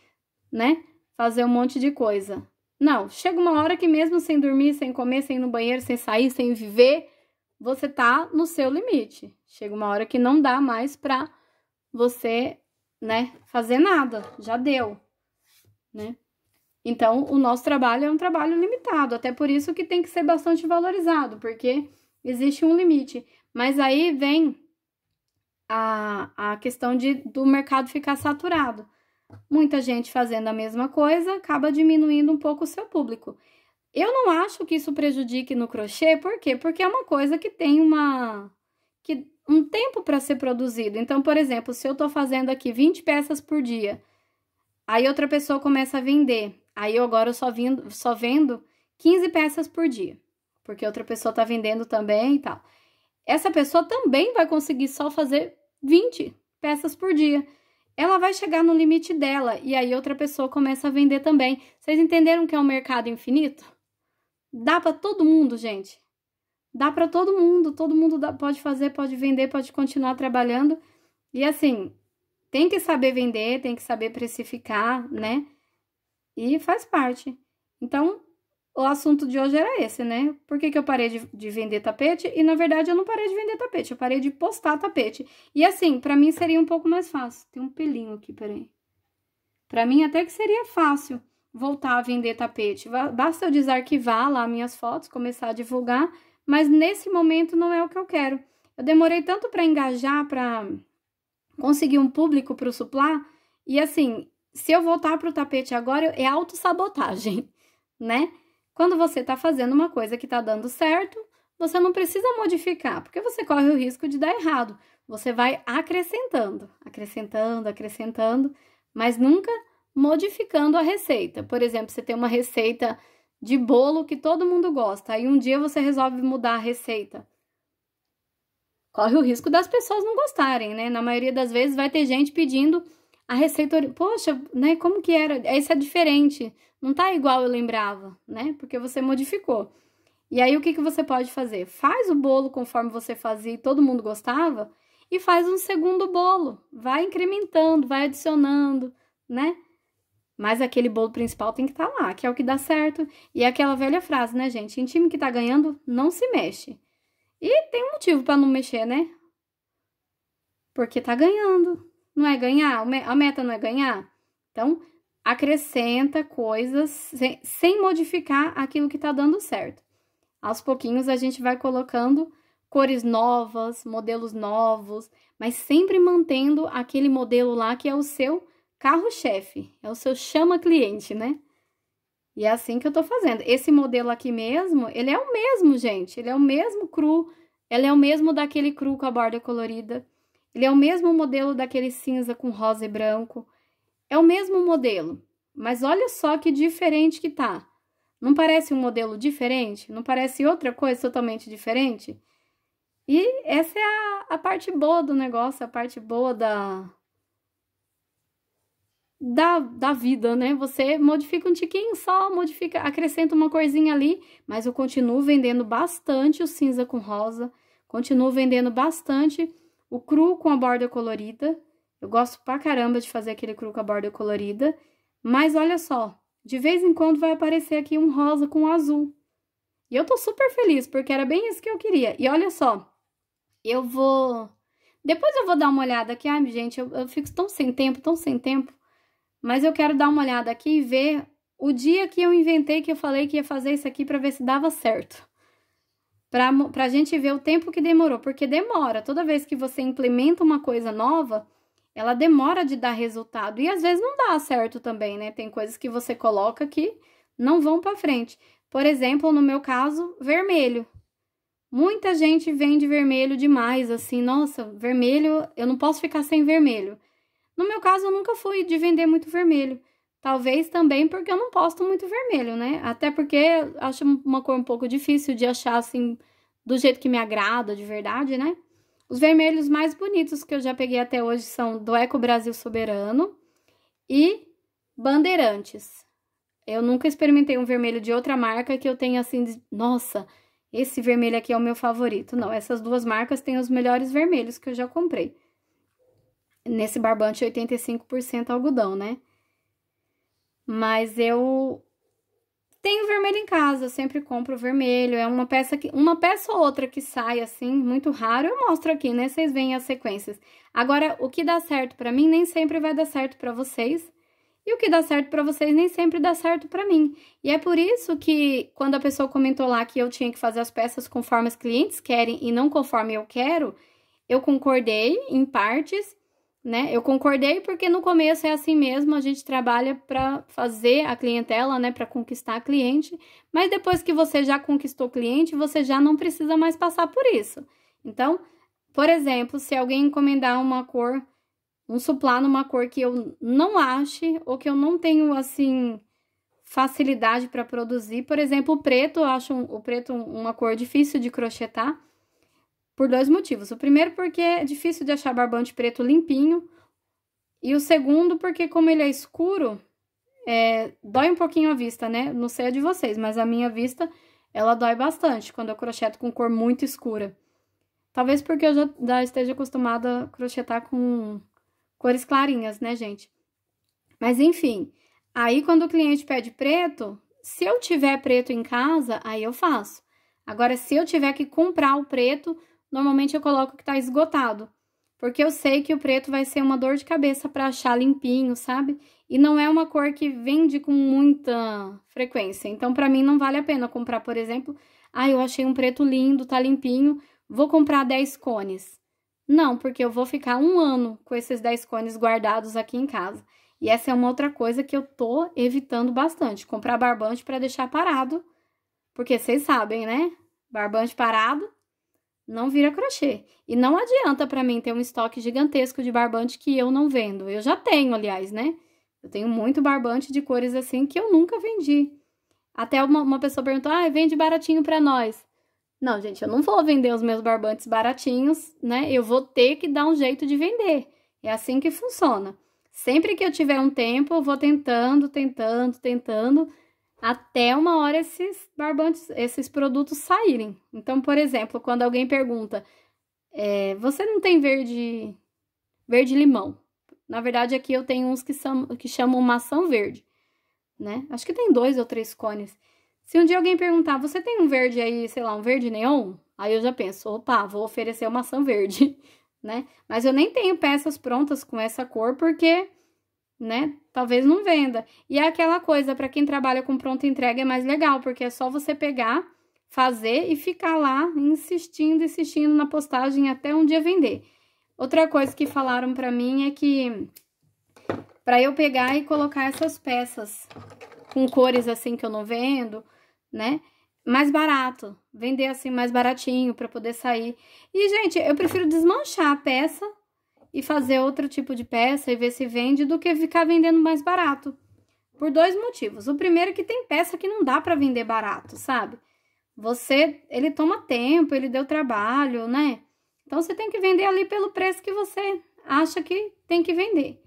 né, fazer um monte de coisa. Não, chega uma hora que mesmo sem dormir, sem comer, sem ir no banheiro, sem sair, sem viver, você tá no seu limite. Chega uma hora que não dá mais pra você, né, fazer nada, já deu, né? Então, o nosso trabalho é um trabalho limitado, até por isso que tem que ser bastante valorizado, porque existe um limite. Mas aí vem a, a questão de, do mercado ficar saturado muita gente fazendo a mesma coisa, acaba diminuindo um pouco o seu público. Eu não acho que isso prejudique no crochê, por quê? Porque é uma coisa que tem uma que um tempo para ser produzido. Então, por exemplo, se eu estou fazendo aqui 20 peças por dia, aí outra pessoa começa a vender. Aí eu agora só vindo, só vendo 15 peças por dia, porque outra pessoa está vendendo também e tal. Essa pessoa também vai conseguir só fazer 20 peças por dia ela vai chegar no limite dela e aí outra pessoa começa a vender também. Vocês entenderam que é um mercado infinito? Dá para todo mundo, gente. Dá para todo mundo, todo mundo dá, pode fazer, pode vender, pode continuar trabalhando. E assim, tem que saber vender, tem que saber precificar, né? E faz parte. Então, o assunto de hoje era esse, né? Por que, que eu parei de, de, vender tapete? E, na verdade, eu não parei de vender tapete, eu parei de postar tapete. E, assim, pra mim seria um pouco mais fácil. Tem um pelinho aqui, peraí. Pra mim até que seria fácil voltar a vender tapete. Basta eu desarquivar lá minhas fotos, começar a divulgar, mas nesse momento não é o que eu quero. Eu demorei tanto para engajar, para conseguir um público para o suplar, e assim, se eu voltar pro tapete agora, é autossabotagem, [laughs] né? Quando você está fazendo uma coisa que está dando certo, você não precisa modificar, porque você corre o risco de dar errado. Você vai acrescentando, acrescentando, acrescentando, mas nunca modificando a receita. Por exemplo, você tem uma receita de bolo que todo mundo gosta, aí um dia você resolve mudar a receita. Corre o risco das pessoas não gostarem, né? Na maioria das vezes vai ter gente pedindo a receita, poxa, né, como que era? isso é diferente. Não tá igual eu lembrava, né? Porque você modificou. E aí, o que, que você pode fazer? Faz o bolo conforme você fazia e todo mundo gostava, e faz um segundo bolo. Vai incrementando, vai adicionando, né? Mas aquele bolo principal tem que estar tá lá, que é o que dá certo. E é aquela velha frase, né, gente? Em time que tá ganhando, não se mexe. E tem um motivo para não mexer, né? Porque tá ganhando. Não é ganhar? A meta não é ganhar? Então, acrescenta coisas sem, sem modificar aquilo que está dando certo. Aos pouquinhos a gente vai colocando cores novas, modelos novos, mas sempre mantendo aquele modelo lá que é o seu carro-chefe, é o seu chama-cliente, né? E é assim que eu tô fazendo. Esse modelo aqui mesmo, ele é o mesmo, gente, ele é o mesmo cru, ele é o mesmo daquele cru com a borda colorida, ele é o mesmo modelo daquele cinza com rosa e branco, é o mesmo modelo, mas olha só que diferente que tá. Não parece um modelo diferente? Não parece outra coisa totalmente diferente? E essa é a, a parte boa do negócio, a parte boa da, da, da vida, né? Você modifica um tiquinho só, modifica, acrescenta uma corzinha ali, mas eu continuo vendendo bastante o cinza com rosa, continuo vendendo bastante o cru com a borda colorida, eu gosto pra caramba de fazer aquele cru com a borda colorida, mas olha só, de vez em quando vai aparecer aqui um rosa com um azul. E eu tô super feliz, porque era bem isso que eu queria. E olha só, eu vou... Depois eu vou dar uma olhada aqui. Ai, gente, eu, eu fico tão sem tempo, tão sem tempo. Mas eu quero dar uma olhada aqui e ver o dia que eu inventei que eu falei que ia fazer isso aqui pra ver se dava certo. Pra, pra gente ver o tempo que demorou, porque demora. Toda vez que você implementa uma coisa nova ela demora de dar resultado e às vezes não dá certo também, né? Tem coisas que você coloca que não vão para frente. Por exemplo, no meu caso, vermelho. Muita gente vende vermelho demais, assim, nossa, vermelho, eu não posso ficar sem vermelho. No meu caso, eu nunca fui de vender muito vermelho. Talvez também porque eu não posto muito vermelho, né? Até porque acho uma cor um pouco difícil de achar assim do jeito que me agrada, de verdade, né? Os vermelhos mais bonitos que eu já peguei até hoje são do Eco Brasil Soberano e Bandeirantes. Eu nunca experimentei um vermelho de outra marca que eu tenha assim, nossa, esse vermelho aqui é o meu favorito. Não, essas duas marcas têm os melhores vermelhos que eu já comprei. Nesse barbante 85% algodão, né? Mas eu tenho vermelho em casa, eu sempre compro vermelho. É uma peça que uma peça ou outra que sai assim, muito raro, eu mostro aqui, né? Vocês veem as sequências. Agora, o que dá certo para mim nem sempre vai dar certo para vocês. E o que dá certo para vocês nem sempre dá certo para mim. E é por isso que quando a pessoa comentou lá que eu tinha que fazer as peças conforme os clientes querem e não conforme eu quero, eu concordei em partes né? Eu concordei porque no começo é assim mesmo, a gente trabalha para fazer a clientela, né, para conquistar a cliente, mas depois que você já conquistou o cliente, você já não precisa mais passar por isso. Então, por exemplo, se alguém encomendar uma cor, um suplá numa cor que eu não ache ou que eu não tenho assim facilidade para produzir, por exemplo, o preto, eu acho um, o preto uma cor difícil de crochetar. Por dois motivos. O primeiro, porque é difícil de achar barbante preto limpinho. E o segundo, porque como ele é escuro, é, dói um pouquinho a vista, né? Não sei a de vocês, mas a minha vista, ela dói bastante quando eu crocheto com cor muito escura. Talvez porque eu já esteja acostumada a crochetar com cores clarinhas, né, gente? Mas enfim, aí quando o cliente pede preto, se eu tiver preto em casa, aí eu faço. Agora, se eu tiver que comprar o preto, normalmente eu coloco que tá esgotado, porque eu sei que o preto vai ser uma dor de cabeça para achar limpinho, sabe? E não é uma cor que vende com muita frequência, então para mim não vale a pena comprar, por exemplo, ah, eu achei um preto lindo, tá limpinho, vou comprar 10 cones. Não, porque eu vou ficar um ano com esses 10 cones guardados aqui em casa. E essa é uma outra coisa que eu tô evitando bastante, comprar barbante para deixar parado, porque vocês sabem, né? Barbante parado não vira crochê. E não adianta para mim ter um estoque gigantesco de barbante que eu não vendo. Eu já tenho, aliás, né? Eu tenho muito barbante de cores assim que eu nunca vendi. Até uma, uma pessoa perguntou: ah, vende baratinho para nós. Não, gente, eu não vou vender os meus barbantes baratinhos, né? Eu vou ter que dar um jeito de vender. É assim que funciona. Sempre que eu tiver um tempo, eu vou tentando, tentando, tentando até uma hora esses barbantes, esses produtos saírem. Então, por exemplo, quando alguém pergunta, é, você não tem verde, verde limão? Na verdade, aqui eu tenho uns que, são, que chamam maçã verde, né? Acho que tem dois ou três cones. Se um dia alguém perguntar, você tem um verde aí, sei lá, um verde neon? Aí eu já penso, opa, vou oferecer uma maçã verde, [laughs] né? Mas eu nem tenho peças prontas com essa cor, porque né? Talvez não venda. E é aquela coisa, para quem trabalha com pronta entrega é mais legal, porque é só você pegar, fazer e ficar lá insistindo, insistindo na postagem até um dia vender. Outra coisa que falaram para mim é que para eu pegar e colocar essas peças com cores assim que eu não vendo, né? Mais barato, vender assim mais baratinho para poder sair. E gente, eu prefiro desmanchar a peça e fazer outro tipo de peça e ver se vende do que ficar vendendo mais barato. Por dois motivos. O primeiro é que tem peça que não dá para vender barato, sabe? Você, ele toma tempo, ele deu trabalho, né? Então você tem que vender ali pelo preço que você acha que tem que vender,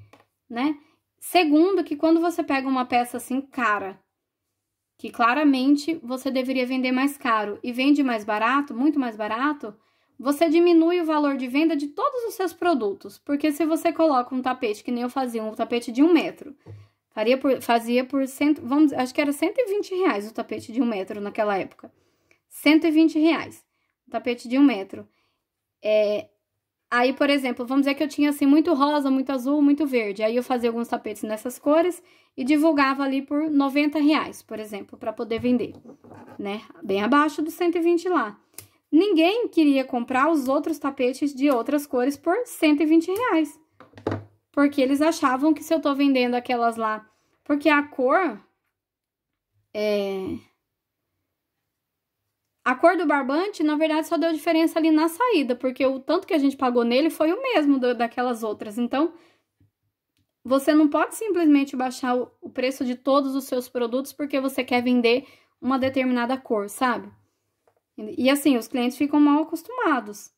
né? Segundo, que quando você pega uma peça assim cara, que claramente você deveria vender mais caro e vende mais barato, muito mais barato, você diminui o valor de venda de todos os seus produtos. Porque se você coloca um tapete, que nem eu fazia, um tapete de um metro, faria por, fazia por cento, vamos, acho que era 120 reais o tapete de um metro naquela época. 120 reais o tapete de um metro. É, aí, por exemplo, vamos dizer que eu tinha assim muito rosa, muito azul, muito verde. Aí eu fazia alguns tapetes nessas cores e divulgava ali por 90 reais, por exemplo, para poder vender, né? Bem abaixo dos 120 lá. Ninguém queria comprar os outros tapetes de outras cores por 120 reais. Porque eles achavam que se eu tô vendendo aquelas lá... Porque a cor... É... A cor do barbante, na verdade, só deu diferença ali na saída, porque o tanto que a gente pagou nele foi o mesmo do, daquelas outras. Então, você não pode simplesmente baixar o, o preço de todos os seus produtos porque você quer vender uma determinada cor, sabe? E assim, os clientes ficam mal acostumados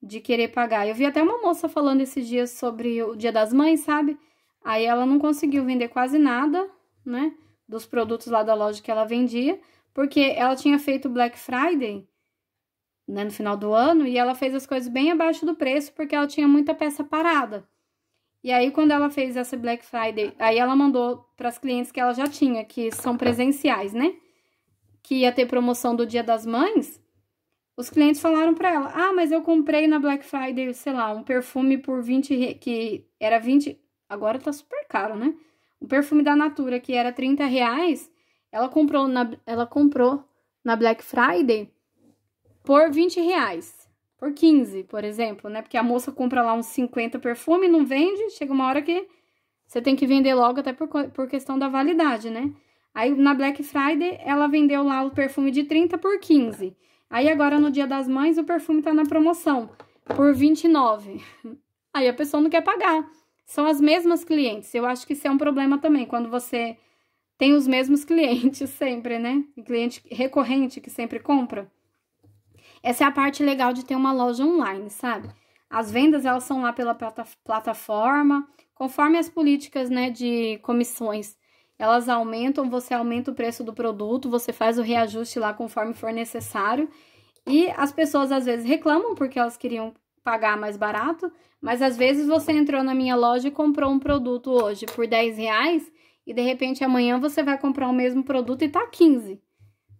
de querer pagar. Eu vi até uma moça falando esses dias sobre o Dia das Mães, sabe? Aí ela não conseguiu vender quase nada, né? Dos produtos lá da loja que ela vendia, porque ela tinha feito Black Friday né, no final do ano e ela fez as coisas bem abaixo do preço porque ela tinha muita peça parada. E aí, quando ela fez essa Black Friday, aí ela mandou para as clientes que ela já tinha, que são presenciais, né? que ia ter promoção do Dia das Mães, os clientes falaram para ela: "Ah, mas eu comprei na Black Friday, sei lá, um perfume por 20 que era 20, agora tá super caro, né? O perfume da Natura que era 30 reais, ela comprou na ela comprou na Black Friday por 20 reais, por 15, por exemplo, né? Porque a moça compra lá uns 50 perfume, não vende, chega uma hora que você tem que vender logo até por, por questão da validade, né? Aí na Black Friday ela vendeu lá o perfume de 30 por 15. Aí agora no Dia das Mães o perfume tá na promoção por 29. [laughs] Aí a pessoa não quer pagar. São as mesmas clientes. Eu acho que isso é um problema também quando você tem os mesmos [laughs] clientes sempre, né? Cliente recorrente que sempre compra. Essa é a parte legal de ter uma loja online, sabe? As vendas elas são lá pela plataforma, conforme as políticas, né, de comissões elas aumentam, você aumenta o preço do produto, você faz o reajuste lá conforme for necessário. E as pessoas às vezes reclamam porque elas queriam pagar mais barato, mas às vezes você entrou na minha loja e comprou um produto hoje por 10 reais e de repente amanhã você vai comprar o mesmo produto e tá 15,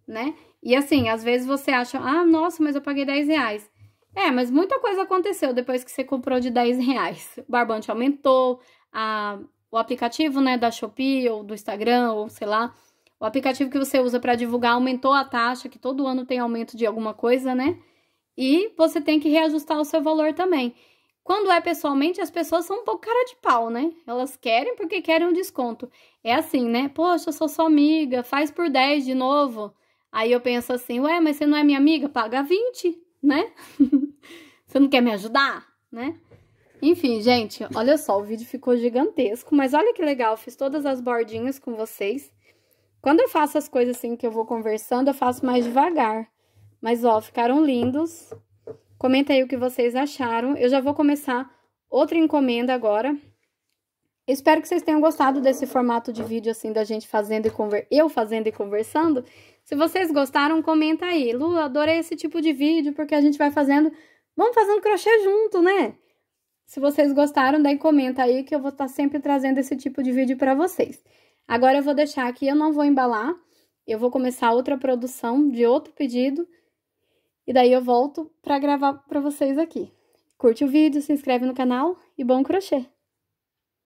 né? E assim, às vezes você acha, ah, nossa, mas eu paguei 10 reais. É, mas muita coisa aconteceu depois que você comprou de 10 reais. O barbante aumentou, a, o aplicativo, né, da Shopee ou do Instagram ou sei lá, o aplicativo que você usa para divulgar aumentou a taxa, que todo ano tem aumento de alguma coisa, né? E você tem que reajustar o seu valor também. Quando é pessoalmente, as pessoas são um pouco cara de pau, né? Elas querem porque querem um desconto. É assim, né? Poxa, eu sou sua amiga, faz por 10 de novo. Aí eu penso assim, ué, mas você não é minha amiga? Paga 20, né? [laughs] você não quer me ajudar, né? Enfim, gente, olha só, o vídeo ficou gigantesco, mas olha que legal, fiz todas as bordinhas com vocês. Quando eu faço as coisas assim que eu vou conversando, eu faço mais devagar. Mas, ó, ficaram lindos. Comenta aí o que vocês acharam. Eu já vou começar outra encomenda agora. Espero que vocês tenham gostado desse formato de vídeo, assim, da gente fazendo e eu fazendo e conversando. Se vocês gostaram, comenta aí. Lu, adorei esse tipo de vídeo, porque a gente vai fazendo... Vamos fazendo crochê junto, né? Se vocês gostaram, daí comenta aí que eu vou estar tá sempre trazendo esse tipo de vídeo para vocês. Agora eu vou deixar aqui, eu não vou embalar, eu vou começar outra produção de outro pedido e daí eu volto para gravar para vocês aqui. Curte o vídeo, se inscreve no canal e bom crochê!